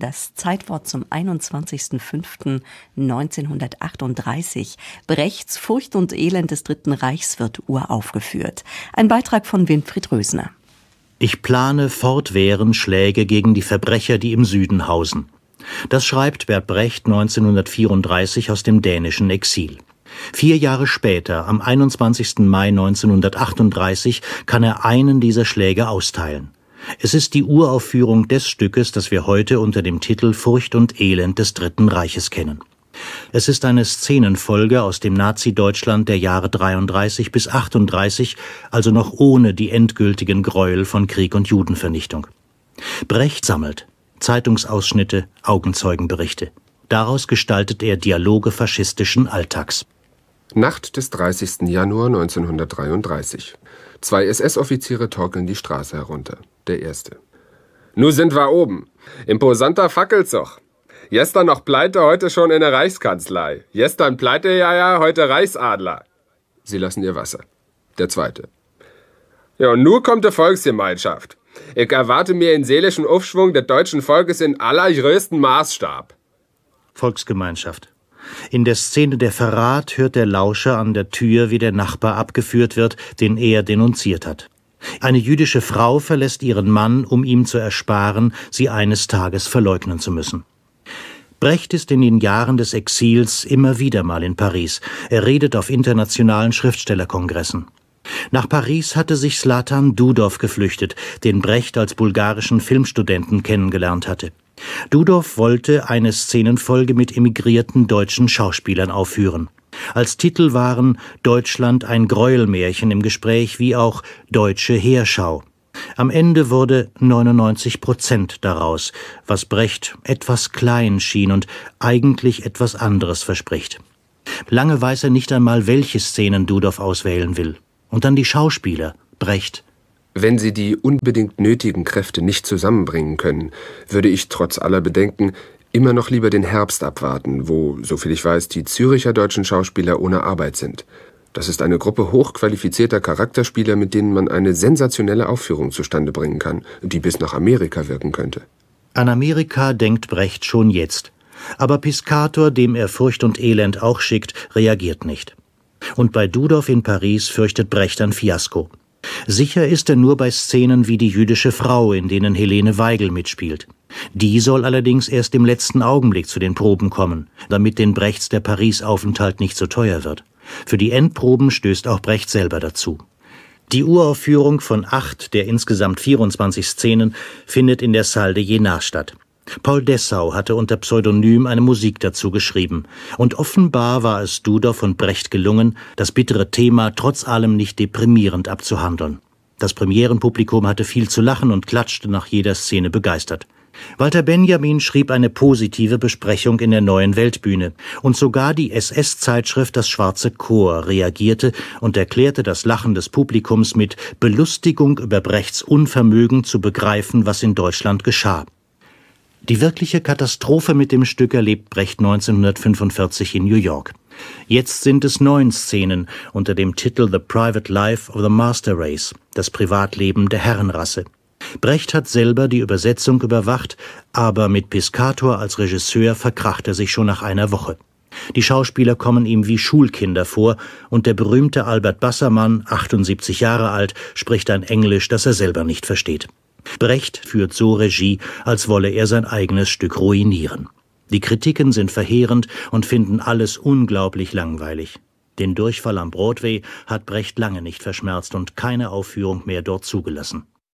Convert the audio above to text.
Das Zeitwort zum 21.05.1938. Brechts Furcht und Elend des Dritten Reichs wird uraufgeführt. Ein Beitrag von Winfried Rösner. Ich plane fortwährend Schläge gegen die Verbrecher, die im Süden hausen. Das schreibt Bert Brecht 1934 aus dem dänischen Exil. Vier Jahre später, am 21. Mai 1938, kann er einen dieser Schläge austeilen. Es ist die Uraufführung des Stückes, das wir heute unter dem Titel Furcht und Elend des Dritten Reiches kennen. Es ist eine Szenenfolge aus dem Nazi-Deutschland der Jahre 33 bis 38, also noch ohne die endgültigen Gräuel von Krieg und Judenvernichtung. Brecht sammelt Zeitungsausschnitte, Augenzeugenberichte. Daraus gestaltet er Dialoge faschistischen Alltags. Nacht des 30. Januar 1933. Zwei SS-Offiziere torkeln die Straße herunter. Der erste. Nu sind wir oben. Imposanter Fackelzug. Gestern noch pleite, heute schon in der Reichskanzlei. Gestern pleite, ja, ja, heute Reichsadler. Sie lassen ihr Wasser. Der zweite. Ja, und nun kommt die Volksgemeinschaft. Ich erwarte mir den seelischen Aufschwung des deutschen Volkes in allergrößten Maßstab. Volksgemeinschaft. In der Szene Der Verrat hört der Lauscher an der Tür, wie der Nachbar abgeführt wird, den er denunziert hat. Eine jüdische Frau verlässt ihren Mann, um ihm zu ersparen, sie eines Tages verleugnen zu müssen. Brecht ist in den Jahren des Exils immer wieder mal in Paris. Er redet auf internationalen Schriftstellerkongressen. Nach Paris hatte sich Slatan Dudow geflüchtet, den Brecht als bulgarischen Filmstudenten kennengelernt hatte. Dudorf wollte eine Szenenfolge mit emigrierten deutschen Schauspielern aufführen. Als Titel waren Deutschland ein Gräuelmärchen im Gespräch wie auch Deutsche Heerschau. Am Ende wurde 99 Prozent daraus, was Brecht etwas klein schien und eigentlich etwas anderes verspricht. Lange weiß er nicht einmal, welche Szenen Dudorf auswählen will. Und dann die Schauspieler, Brecht wenn Sie die unbedingt nötigen Kräfte nicht zusammenbringen können, würde ich trotz aller Bedenken immer noch lieber den Herbst abwarten, wo, soviel ich weiß, die Züricher deutschen Schauspieler ohne Arbeit sind. Das ist eine Gruppe hochqualifizierter Charakterspieler, mit denen man eine sensationelle Aufführung zustande bringen kann, die bis nach Amerika wirken könnte. An Amerika denkt Brecht schon jetzt. Aber Piscator, dem er Furcht und Elend auch schickt, reagiert nicht. Und bei Dudorf in Paris fürchtet Brecht ein Fiasko. Sicher ist er nur bei Szenen wie die jüdische Frau, in denen Helene Weigel mitspielt. Die soll allerdings erst im letzten Augenblick zu den Proben kommen, damit den Brechts der Paris-Aufenthalt nicht so teuer wird. Für die Endproben stößt auch Brecht selber dazu. Die Uraufführung von acht der insgesamt 24 Szenen findet in der Salle de Jena statt. Paul Dessau hatte unter Pseudonym eine Musik dazu geschrieben, und offenbar war es Dudorf und Brecht gelungen, das bittere Thema trotz allem nicht deprimierend abzuhandeln. Das Premierenpublikum hatte viel zu lachen und klatschte nach jeder Szene begeistert. Walter Benjamin schrieb eine positive Besprechung in der neuen Weltbühne, und sogar die SS-Zeitschrift Das Schwarze Chor reagierte und erklärte das Lachen des Publikums mit Belustigung über Brechts Unvermögen zu begreifen, was in Deutschland geschah. Die wirkliche Katastrophe mit dem Stück erlebt Brecht 1945 in New York. Jetzt sind es neun Szenen unter dem Titel The Private Life of the Master Race, das Privatleben der Herrenrasse. Brecht hat selber die Übersetzung überwacht, aber mit Piscator als Regisseur verkracht er sich schon nach einer Woche. Die Schauspieler kommen ihm wie Schulkinder vor und der berühmte Albert Bassermann, 78 Jahre alt, spricht ein Englisch, das er selber nicht versteht. Brecht führt so Regie, als wolle er sein eigenes Stück ruinieren. Die Kritiken sind verheerend und finden alles unglaublich langweilig. Den Durchfall am Broadway hat Brecht lange nicht verschmerzt und keine Aufführung mehr dort zugelassen.